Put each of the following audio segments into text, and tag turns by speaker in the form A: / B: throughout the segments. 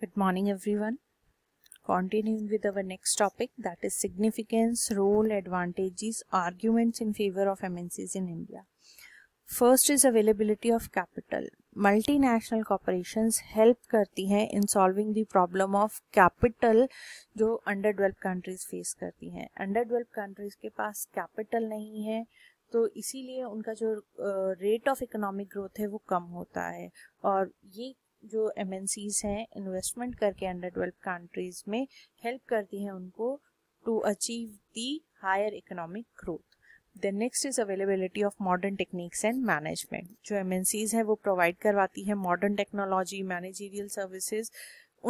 A: Good morning everyone. Continuing with our next topic that is significance, role, advantages, arguments in favor of MNCs in India. First is availability of capital. Multinational corporations help करती हैं in solving the problem of capital जो under develop countries face करती हैं under develop countries के पास capital नहीं है तो इसीलिए उनका जो रेट ऑफ इकोनॉमिक ग्रोथ है वो कम होता है और ये जो एम हैं इन्वेस्टमेंट करके अंडर डेवलप कंट्रीज में हेल्प करती हैं उनको to achieve the higher economic growth the next is availability of modern techniques and management जो एम हैं वो प्रोवाइड करवाती हैं मॉडर्न टेक्नोलॉजी मैनेजीरियल सर्विसेज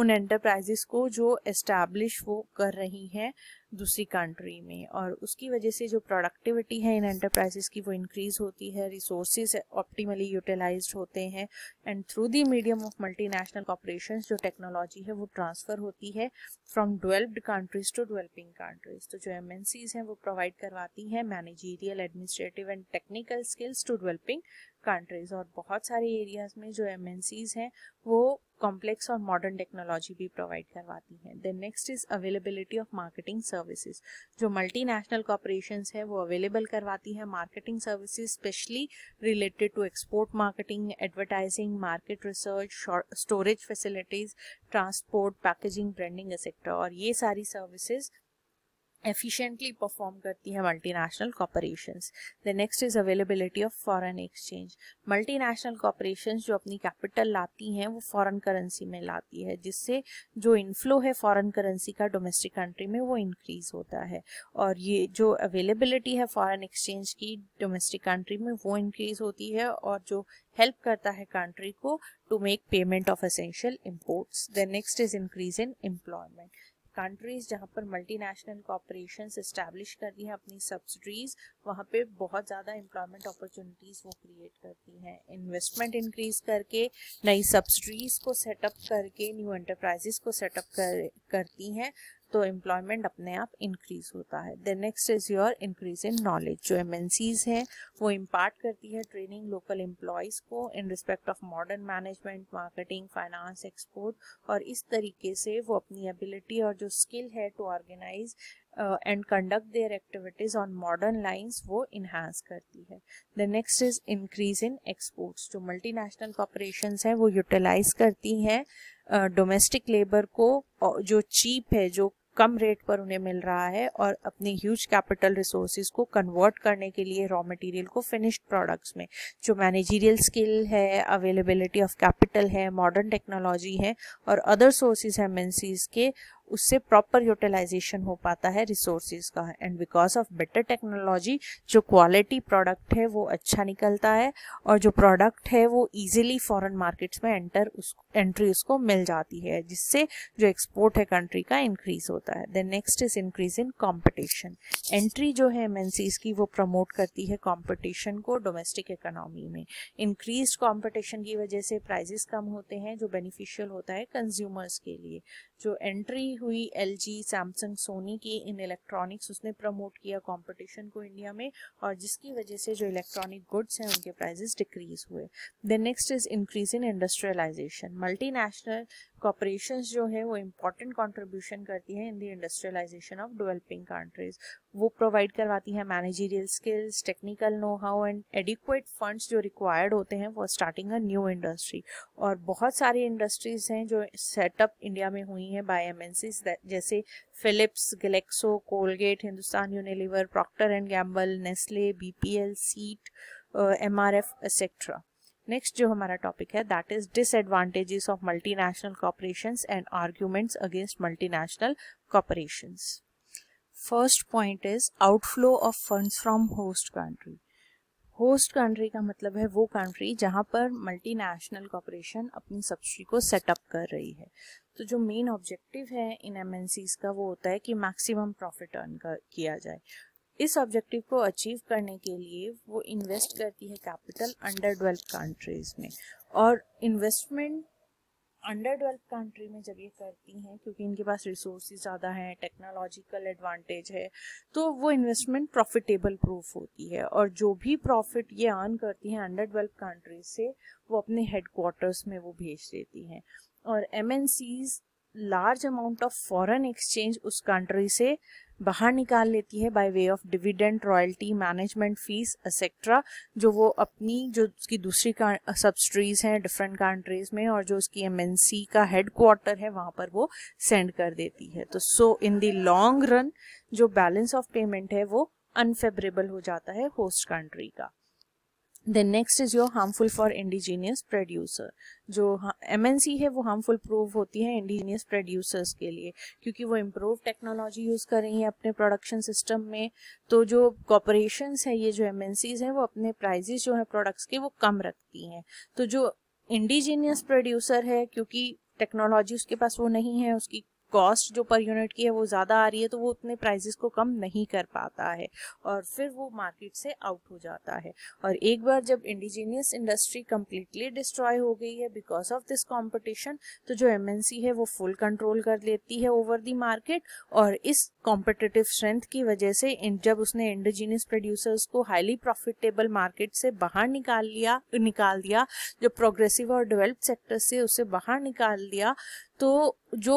A: उन एंटरप्राइजेस को जो एस्टैब्लिश वो कर रही हैं दूसरी कंट्री में और उसकी वजह से जो प्रोडक्टिविटी है इन एंटरप्राइजेस की वो इंक्रीज़ होती है रिसोर्सेज ऑप्टिमली यूटिलाइज होते हैं and through the medium of multinational corporation जो टेक्नोलॉजी है वो ट्रांसफ़र होती है from developed countries to developing countries तो जो एम हैं वो प्रोवाइड करवाती हैं managerial administrative and technical skills to developing countries और बहुत सारे एरियाज में जो एम हैं वो कॉम्प्लेक्स और मॉडर्न टेक्नोलॉजी भी प्रोवाइड करवाती हैं then next is availability of marketing services जो मल्टीनेशनल कॉपरेशंस है वो अवेलेबल करवाती हैं marketing services specially related to export marketing advertising market research storage facilities transport packaging branding etcetera और ये सारी सर्विसेज efficiently परफॉर्म करती है multinational corporations the next is availability of foreign exchange multi national corporations जो अपनी कैपिटल लाती हैं वो फॉरन करेंसी में लाती है जिससे जो इनफ्लो है फॉरन करेंसी का डोमेस्टिक कंट्री में वो इंक्रीज होता है और ये जो अवेलेबिलिटी है फॉरन एक्सचेंज की डोमेस्टिक कंट्री में वो इंक्रीज होती है और जो हेल्प करता है कंट्री को to make payment of essential imports the next is increase in employment countries जहाँ पर मल्टीनेशनल कॉपरेशन इस्टेब्लिश कर दी हैं अपनी सब्सिडीज वहाँ पे बहुत ज़्यादा एम्प्लॉयमेंट अपॉर्चुनिटीज़ वो क्रिएट करती हैं इन्वेस्टमेंट इंक्रीज करके नई सब्सिडीज़ को सेटअप करके न्यू एंटरप्राइजेस को सेटअप कर करती हैं तो एम्प्लॉयमेंट अपने आप इंक्रीज होता है then next is your increase in knowledge जो एम है वो इम्पार्ट करती है ट्रेनिंग लोकल एम्प्लॉयज़ को in respect of modern management marketing finance export और इस तरीके से वो अपनी एबिलिटी और जो स्किल है to organise and conduct their activities on modern lines वो इन्हांस करती है the next is increase in exports जो मल्टीनेशनल कॉरपोरेशंस है वो यूटिलाइज करती हैं डोमेस्टिक uh, लेबर को जो चीप है जो कम रेट पर उन्हें मिल रहा है और अपने ह्यूज कैपिटल रिसोर्सेज को कन्वर्ट करने के लिए रॉ मटेरियल को फिनिश्ड प्रोडक्ट्स में जो मैनेजीरियल स्किल है अवेलेबिलिटी ऑफ कैपिटल है मॉडर्न टेक्नोलॉजी है और अदर सोर्सेज है मेंसीज के उससे प्रॉपर यूटिलाइजेशन हो पाता है रिसोर्सेज का and because of better technology जो क्वालिटी प्रोडक्ट है वो अच्छा निकलता है और जो प्रोडक्ट है वो इजीली फॉरेन मार्केट्स में एंटर उस एंट्री उसको मिल जाती है जिससे जो एक्सपोर्ट है कंट्री का इंक्रीज होता है then next is increase in competition entry जो है एम की वो प्रमोट करती है कॉम्पिटिशन को डोमेस्टिक इकोनॉमी में इंक्रीज कॉम्पिटिशन की वजह से प्राइजेस कम होते हैं जो बेनिफिशियल होता है कंज्यूमर्स के लिए जो एंट्री हुई एल जी सैमसंग सोनी की इन इलेक्ट्रॉनिक्स उसने प्रमोट किया कंपटीशन को इंडिया में और जिसकी वजह से जो इलेक्ट्रॉनिक गुड्स हैं उनके प्राइजेस डिक्रीज हुए then next is increase in industrialisation multinational corporation जो है वो इम्पोर्टेंट कॉन्ट्रीब्यूशन करती है in the industrialisation of developing countries वो प्रोवाइड करवाती है managerial skills technical know how and adequate funds जो रिक्वायर्ड होते हैं for starting a new industry और बहुत सारी इंडस्ट्रीज हैं जो सेटअप इंडिया में हुई हैं बाय एम जैसे Philips Glaxo Colgate Hindustan Unilever Procter and Gamble Nestle B P L CEAT M R F etcetera next जो हमारा टॉपिक है that is disadvantages of multinational corporations and arguments against multinational corporations first point is outflow of funds from host country host country का मतलब है वो country जहाँ पर multinational corporation अपनी सब्सिडी को सेटअप कर रही है तो जो मेन ऑब्जेक्टिव है इन एम का वो होता है कि मैक्सिमम प्रॉफिट अर्न किया जाए इस ऑब्जेक्टिव को अचीव करने के लिए वो इन्वेस्ट करती है कैपिटल अंडर डेवलप कंट्रीज में और इन्वेस्टमेंट अंडर डेवलप कंट्री में जब ये करती हैं क्योंकि इनके पास रिसोर्स ज़्यादा हैं टेक्नोलॉजिकल एडवांटेज है तो वो इन्वेस्टमेंट प्रॉफिटेबल प्रूफ होती है और जो भी प्रॉफिट ये अर्न करती हैं अंडर डेवलप कंट्री से वो अपने क्वार्टर्स में वो भेज देती हैं और M large amount of foreign exchange उस कंट्री से बाहर निकाल लेती है by way of dividend royalty management fees etcetera जो वो अपनी जो उसकी दूसरी सब्सिडीज हैं डिफरेंट कंट्रीज में और जो उसकी एमएनसी का हेड क्वार्टर है वहां पर वो सेंड कर देती है तो so in the long run जो बैलेंस ऑफ पेमेंट है वो अनफेवरेबल हो जाता है होस्ट कंट्री का then next is your harmful for indigenous producer जो एमएनसी है वो हार्मफुल प्रूव होती है इंडिजीनियस प्रोड्यूसर्स के लिए क्योंकि वो इम्प्रूव टेक्नोलॉजी यूज़ कर रही है अपने प्रोडक्शन सिस्टम में तो जो कॉपोरेशंस है ये जो एम एमएनसीज है वो अपने प्राइजेस जो है प्रोडक्ट्स के वो कम रखती हैं तो जो इंडिजीनियस प्रोड्यूसर है क्योंकि टेक्नोलॉजी उसके पास वो नहीं है उसकी कॉस्ट जो पर यूनिट की है वो ज़्यादा आ रही है तो वो उतने प्राइजेस को कम नहीं कर पाता है और फिर वो मार्केट से आउट हो जाता है और एक बार जब इंडिजीनियस इंडस्ट्री कम्प्लीटली डिस्ट्रॉय हो गई है बिकॉज ऑफ दिस कॉम्पिटिशन तो जो एम है वो फुल कंट्रोल कर लेती है ओवर दी मार्केट और इस कॉम्पिटिटिव स्ट्रेंथ की वजह से जब उसने इंडोजीनियस प्रोड्यूसर्स को हाईली प्रॉफिटेबल मार्केट से बाहर निकाल लिया निकाल दिया जो प्रोग्रेसिव और डेवलप्ड सेक्टर से उसे बाहर निकाल दिया तो जो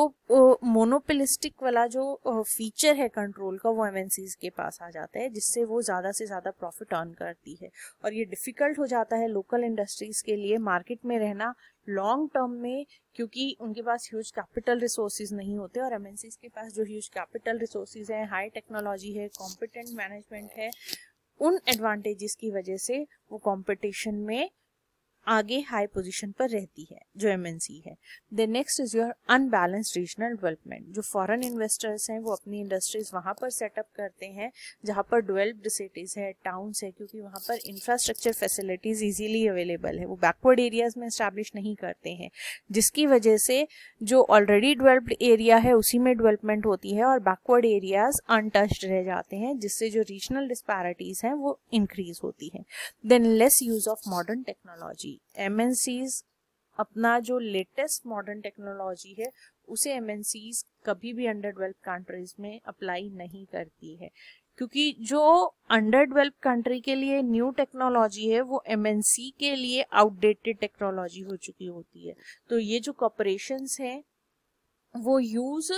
A: मोनोपिलिस्टिक वाला जो फीचर है कंट्रोल का वो एमएनसीज के पास आ जाता है जिससे वो ज़्यादा से ज़्यादा प्रॉफिट अर्न करती है और ये डिफ़िकल्ट हो जाता है लोकल इंडस्ट्रीज़ के लिए मार्केट में रहना लॉन्ग टर्म में क्योंकि उनके पास ह्यूज कैपिटल रिसोर्सेज नहीं होते और एम के पास जो ह्यूज कैपिटल रिसोर्सेज हैं हाई टेक्नोलॉजी है कॉम्पिटेंट मैनेजमेंट है उन एडवांटेजेस की वजह से वो कंपटीशन में आगे हाई पोजीशन पर रहती है जो एमएनसी है then next is your unbalanced regional development जो फॉरेन इन्वेस्टर्स हैं वो अपनी इंडस्ट्रीज वहाँ पर सेटअप करते हैं जहाँ पर डेवलप्ड सिटीज़ है टाउन्स है क्योंकि वहाँ पर इंफ्रास्ट्रक्चर फैसिलिटीज़ इजीली अवेलेबल है वो बैकवर्ड एरियाज़ में इस्टेब्लिश नहीं करते हैं जिसकी वजह से जो ऑलरेडी डेवलप्ड एरिया है उसी में डेवलपमेंट होती है और बैकवर्ड एरियाज़ अनटच्ड रह जाते हैं जिससे जो रीजनल डिस्पैरिटीज़ हैं वो इंक्रीज होती है then less use of modern technology technology M अपना जो लेटेस्ट मॉडर्न टेक्नोलॉजी है उसे एम कभी भी अंडर डेवलप कंट्रीज में अप्लाई नहीं करती है क्योंकि जो अंडर डेवलप कंट्री के लिए न्यू टेक्नोलॉजी है वो एम के लिए आउटडेटेड टेक्नोलॉजी हो चुकी होती है तो ये जो कॉपरेशन हैं वो यूज़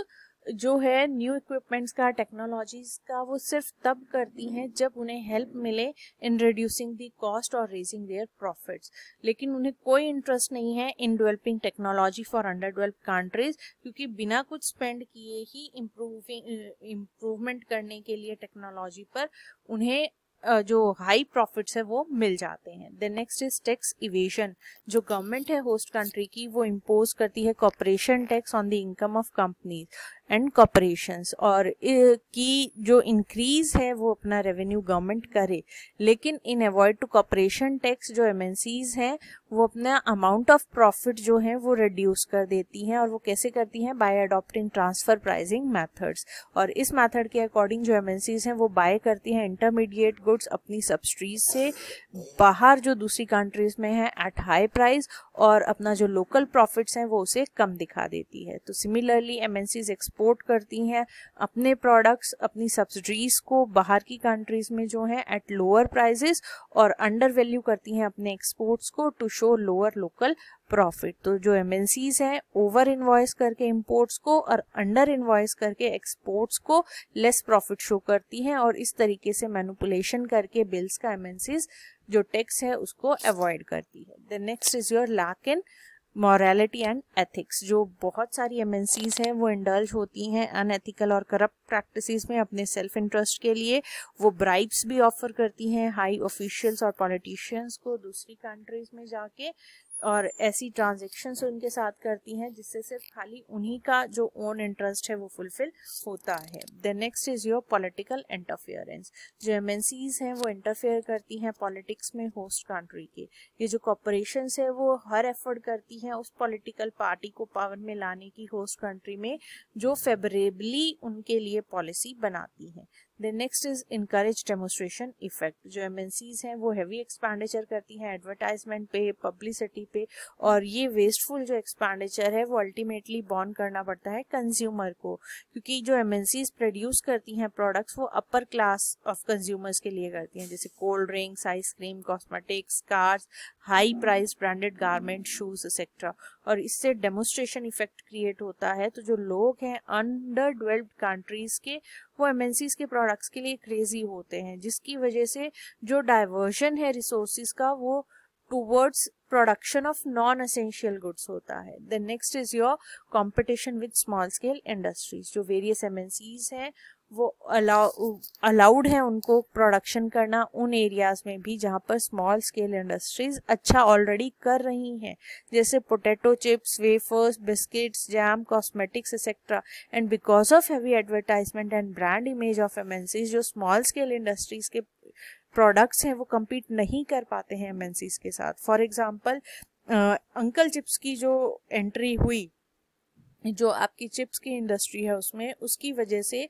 A: जो है न्यू इक्विपमेंट्स का टेक्नोलॉजीज का वो सिर्फ तब करती हैं जब उन्हें हेल्प मिले इन रिड्यूसिंग दी कॉस्ट और रेजिंग देयर प्रॉफिट्स लेकिन उन्हें कोई इंटरेस्ट नहीं है in developing technology for under develop countries क्योंकि बिना कुछ स्पेंड किए ही इम्प्रूविंग इम्प्रूवमेंट करने के लिए टेक्नोलॉजी पर उन्हें जो हाई प्रॉफिट्स है वो मिल जाते हैं the next is tax evasion जो गवर्नमेंट है होस्ट कंट्री की वो इम्पोज करती है corporation tax on the income of companies and corporations और की जो इंक्रीज है वो अपना रेवेन्यू गवर्नमेंट करे लेकिन in avoid to corporation tax जो एम हैं वो अपना अमाउंट ऑफ प्रॉफिट जो है वो रिड्यूस कर देती हैं और वो कैसे करती हैं by adopting transfer pricing methods और इस मैथड के अकॉर्डिंग जो एम हैं वो बाय करती हैं इंटरमीडिएट गुड्स अपनी सब्सिडीज से बाहर जो दूसरी कंट्रीज में है एट हाई प्राइस और अपना जो लोकल प्रॉफिट्स हैं वो उसे कम दिखा देती है तो सिमिलरली एम एक्स एक्सपोर्ट करती हैं अपने प्रोडक्ट्स अपनी सब्सिडीज़ को बाहर की कंट्रीज़ में जो है एट लोअर प्राइजेस और अंडर वैल्यू करती हैं अपने एक्सपोर्ट्स को to show lower local profit तो जो एम हैं ओवर इन्वॉइस करके इम्पोर्ट्स को और अंडर इन्वॉइस करके एक्सपोर्ट्स को लेस प्रॉफिट शो करती हैं और इस तरीके से मैनुपुलेशन करके बिल्स का एम जो टैक्स है उसको अवॉइड करती है the next is your lack in morality and ethics जो बहुत सारी एम हैं वो इंडल्ज होती हैं अनएथिकल और करप्ट प्रैक्टिसेस में अपने सेल्फ इंटरेस्ट के लिए वो ब्राइब्स भी ऑफर करती हैं हाई ऑफिशियल्स और पॉलिटिशियंस को दूसरी कंट्रीज में जाके और ऐसी ट्रांजेक्शन उनके साथ करती हैं जिससे सिर्फ खाली उन्हीं का जो ओन इंटरेस्ट है वो फुलफिल होता है the next is your political interference जो एम हैं वो इंटरफेयर करती हैं पॉलिटिक्स में होस्ट कंट्री के ये जो कॉपोरेशन है वो हर एफर्ट करती हैं उस पॉलिटिकल पार्टी को पावर में लाने की होस्ट कंट्री में जो फेवरेबली उनके लिए पॉलिसी बनाती हैं then next is encourage demonstration effect जो एम हैं वो हैवी एक्सपेंडिचर करती हैं एडवर्टाइजमेंट पे पब्लिसिटी पे और ये वेस्टफुल जो एक्सपेंडिचर है वो अल्टीमेटली बॉर्न करना पड़ता है कंज्यूमर को क्योंकि जो एम प्रोड्यूस करती हैं प्रोडक्ट्स वो अपर क्लास ऑफ कंज्यूमर्स के लिए करती हैं जैसे cold drinks ice cream cosmetics cars high price branded garment shoes et cetera और इससे डेमोस्ट्रेशन इफेक्ट क्रिएट होता है तो जो लोग हैं अंडर डेवलप्ड कंट्रीज के वो एमएनसीज के प्रोडक्ट्स के लिए क्रेजी होते हैं जिसकी वजह से जो डाइवर्जन है रिसोर्सिस का वो towards production of non essential goods होता है the next is your competition with small scale industries जो वेरियस एमएनसीज हैं वो अलाउ अलाउड है उनको प्रोडक्शन करना उन एरियाज में भी जहाँ पर स्मॉल स्केल इंडस्ट्रीज अच्छा ऑलरेडी कर रही हैं जैसे potato chips wafers biscuits jam cosmetics et cetera and because of heavy advertisement and brand image of MNCs जो स्मॉल स्केल इंडस्ट्रीज के प्रोडक्ट्स हैं वो कम्पीट नहीं कर पाते हैं एम के साथ फॉर एग्जाम्पल अंकल चिप्स की जो एंट्री हुई जो आपकी चिप्स की इंडस्ट्री है उसमें उसकी वजह से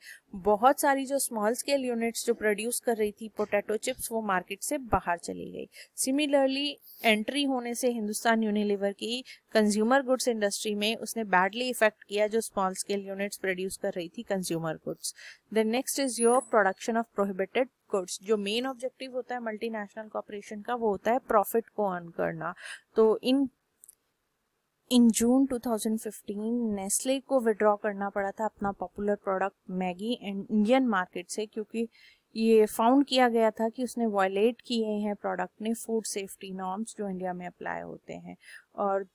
A: बहुत सारी जो स्मॉल स्केल यूनिट्स जो प्रोड्यूस कर रही थी पोटैटो चिप्स वो मार्केट से बाहर चली गई सिमिलरली एंट्री होने से हिंदुस्तान यूनिलीवर की कंज्यूमर गुड्स इंडस्ट्री में उसने बैडली इफेक्ट किया जो स्मॉल स्केल यूनिट्स प्रोड्यूस कर रही थी consumer goods the next is your production of prohibited goods जो मेन ऑब्जेक्टिव होता है मल्टीनेशनल कॉरपोरेशन का वो होता है प्रॉफिट को अर्न करना तो इन इन जून 2015 नेस्ले को विड्रॉ करना पड़ा था अपना popular product Maggi Indian market से क्योंकि ये फाउंड किया गया था कि उसने वायलेट किए हैं प्रोडक्ट ने फूड सेफ्टी नॉर्म्स जो इंडिया में अप्लाई होते हैं और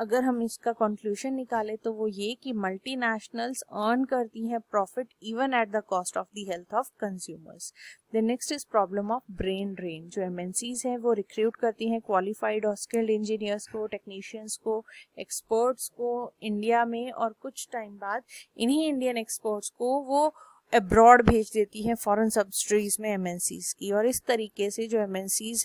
A: अगर हम इसका कंक्लूजन निकाले तो वो ये कि मल्टीनेशनल्स अर्न करती हैं profit even at the cost of the health of consumers the next is problem of brain drain जो एमएनसीज हैं वो रिक्रूट करती हैं क्वालिफाइड और स्किल्ड इंजीनियर्स को टेक्नीशियंस को एक्सपर्ट्स को इंडिया में और कुछ टाइम बाद इन्हीं इंडियन एक्सपर्ट्स को वो अब्रॉड भेज देती है फॉरेन सब्सिडीज में एम की और इस तरीके से जो एम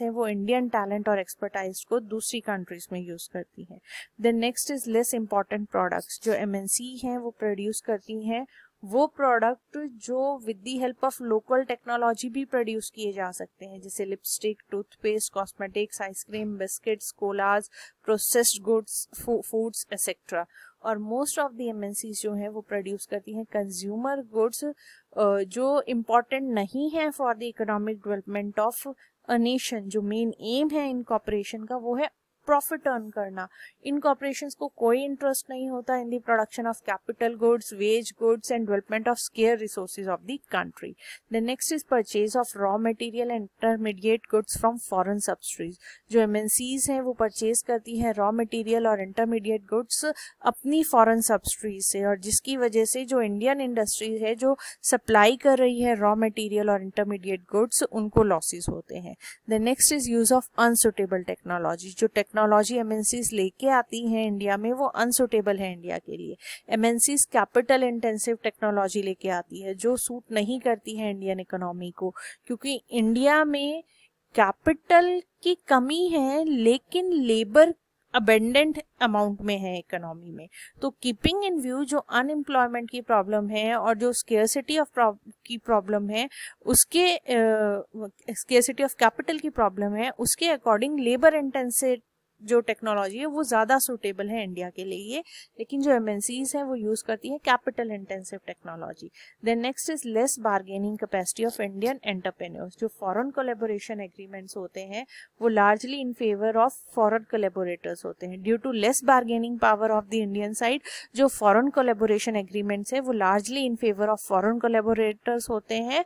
A: हैं वो इंडियन टैलेंट और एक्सपर्टाइज को दूसरी कंट्रीज में यूज़ करती हैं the next is less important products जो एम हैं वो प्रोड्यूस करती हैं वो प्रोडक्ट जो with the help of local technology भी प्रोड्यूस किए जा सकते हैं जैसे lipstick toothpaste cosmetics ice cream biscuits colas processed goods foods et cetera और मोस्ट ऑफ दी एमएनसीज जो हैं वो प्रोड्यूस करती हैं कंज्यूमर गुड्स जो इम्पोर्टेंट नहीं है for the economic development of a nation जो मेन एम है इन कॉपरेशन का वो है प्रॉफिट अर्न करना इन कॉपरेशन को कोई इंटरेस्ट नहीं होता in the production of capital goods wage goods and development of scarce resources of the country the next is purchase of raw material and intermediate goods from foreign subsidiaries जो MNCs हैं वो purchase करती हैं raw material और intermediate goods अपनी foreign subsidiaries से और जिसकी वजह से जो इंडियन इंडस्ट्रीज है जो सप्लाई कर रही है रॉ मटेरियल और इंटरमीडिएट गुड्स उनको लॉसेज होते हैं the next is use of unsuitable technology जो टेक्नोलॉजी टेक्नोलॉजी एमएनसीज लेके आती हैं इंडिया में वो अनसुटेबल है इंडिया के लिए एमएनसीज कैपिटल इंटेंसिव टेक्नोलॉजी लेके आती है जो सूट नहीं करती है इंडियन इकोनॉमी को क्योंकि इंडिया में कैपिटल की कमी है लेकिन लेबर अबेंडेंट अमाउंट में है इकोनॉमी में तो कीपिंग इन व्यू जो अनएम्प्लॉयमेंट की प्रॉब्लम है और जो स्केयरसिटी ऑफ की प्रॉब्लम है उसके स्केयरसिटी ऑफ कैपिटल की प्रॉब्लम है उसके अकॉर्डिंग लेबर इंटेंसिव जो टेक्नोलॉजी है वो ज़्यादा सूटेबल है इंडिया के लिए लेकिन जो एम हैं वो यूज़ करती हैं capital intensive technology then next is less bargaining capacity of Indian entrepreneurs जो फॉरेन कोलेबोरेशन एग्रीमेंट्स होते हैं वो largely in favour of foreign collaborators होते हैं due to less bargaining power of the Indian side जो foreign collaboration agreements है वो largely in favour of foreign collaborators होते हैं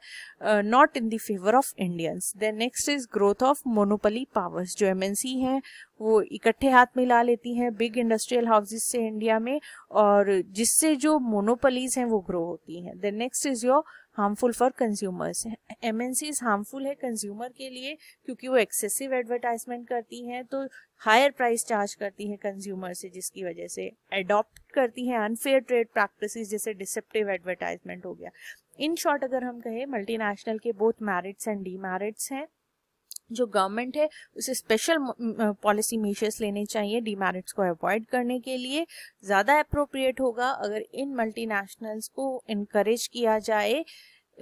A: not in the favour of Indians then next is growth of monopoly powers जो M है वो इकट्ठे हाथ में ला लेती हैं बिग इंडस्ट्रियल हाउसेज से इंडिया में और जिससे जो मोनोपलीज हैं वो ग्रो होती हैं then next is your harmful for consumers M N Cs harmful है कंज्यूमर के लिए क्योंकि वो एक्सेसिव एडवर्टाइजमेंट करती हैं तो हायर प्राइस चार्ज करती हैं कंज्यूमर से जिसकी वजह से एडॉप्ट करती हैं अनफेयर ट्रेड प्रैक्टिस जैसे डिसेप्टिव एडवर्टाइजमेंट हो गया इन शॉर्ट अगर हम कहें मल्टीनेशनल के बोथ मैरिट्स एंड डीमेरिट्स हैं जो गवर्नमेंट है उसे स्पेशल पॉलिसी मेजर्स लेने चाहिए डीमेरिट्स को अवॉइड करने के लिए ज़्यादा अप्रोप्रिएट होगा अगर इन मल्टीनेशनल्स को इनक्रेज किया जाए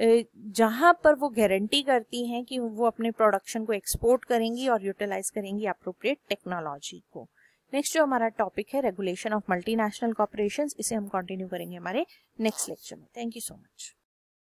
A: जहाँ पर वो गारंटी करती हैं कि वो अपने प्रोडक्शन को एक्सपोर्ट करेंगी और यूटिलाइज करेंगी अप्रोप्रिएट टेक्नोलॉजी को नेक्स्ट जो हमारा टॉपिक है रेगुलेशन ऑफ मल्टीनेशनल कॉपरेशन इसे हम कंटिन्यू करेंगे हमारे नेक्स्ट लेक्चर में थैंक यू सो मच